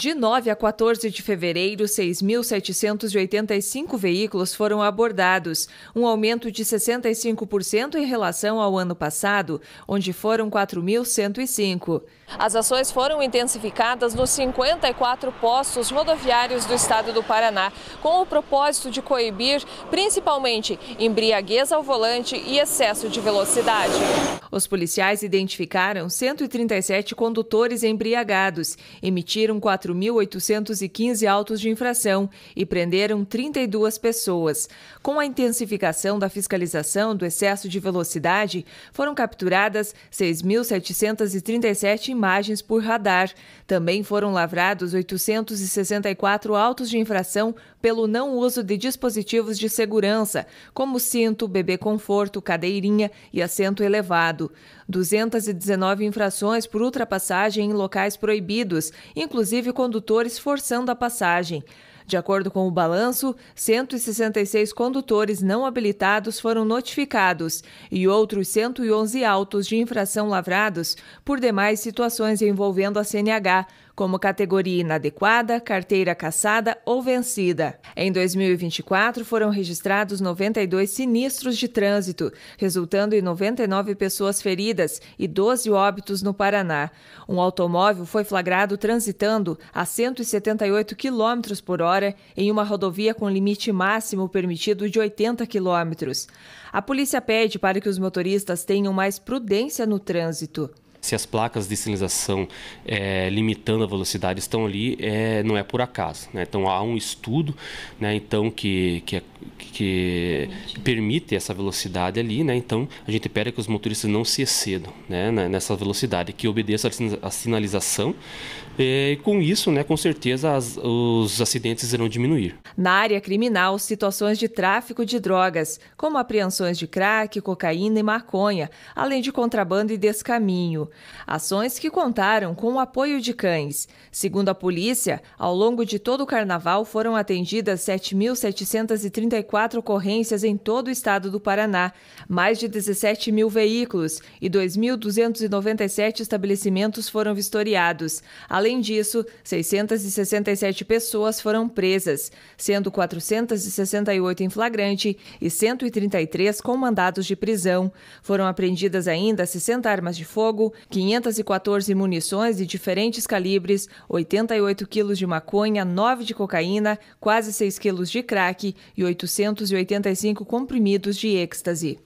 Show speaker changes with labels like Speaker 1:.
Speaker 1: De 9 a 14 de fevereiro, 6.785 veículos foram abordados, um aumento de 65% em relação ao ano passado, onde foram 4.105. As ações foram intensificadas nos 54 postos rodoviários do estado do Paraná, com o propósito de coibir principalmente embriaguez ao volante e excesso de velocidade. Os policiais identificaram 137 condutores embriagados, emitiram 4.815 autos de infração e prenderam 32 pessoas. Com a intensificação da fiscalização do excesso de velocidade, foram capturadas 6.737 imagens por radar. Também foram lavrados 864 autos de infração pelo não uso de dispositivos de segurança, como cinto, bebê conforto, cadeirinha e assento elevado. Estado. 219 infrações por ultrapassagem em locais proibidos, inclusive condutores forçando a passagem. De acordo com o balanço, 166 condutores não habilitados foram notificados e outros 111 autos de infração lavrados por demais situações envolvendo a CNH, como categoria inadequada, carteira caçada ou vencida. Em 2024, foram registrados 92 sinistros de trânsito, resultando em 99 pessoas feridas e 12 óbitos no Paraná. Um automóvel foi flagrado transitando a 178 km por hora hora em uma rodovia com limite máximo permitido de 80 quilômetros. A polícia pede para que os motoristas tenham mais prudência no trânsito
Speaker 2: se as placas de sinalização é, limitando a velocidade estão ali, é, não é por acaso. Né? Então há um estudo né, então, que, que, é, que permite essa velocidade ali, né? então a gente pede que os motoristas não se excedam né, né, nessa velocidade, que obedeçam a sinalização. Eh, e com isso, né, com certeza, as, os acidentes irão diminuir.
Speaker 1: Na área criminal, situações de tráfico de drogas, como apreensões de crack, cocaína e maconha, além de contrabando e descaminho. Ações que contaram com o apoio de cães. Segundo a polícia, ao longo de todo o carnaval foram atendidas 7.734 ocorrências em todo o estado do Paraná, mais de 17 mil veículos e 2.297 estabelecimentos foram vistoriados. Além disso, 667 pessoas foram presas, sendo 468 em flagrante e 133 com mandados de prisão. Foram apreendidas ainda 60 armas de fogo, 514 munições de diferentes calibres, 88 quilos de maconha, 9 de cocaína, quase 6 quilos de crack e 885 comprimidos de êxtase.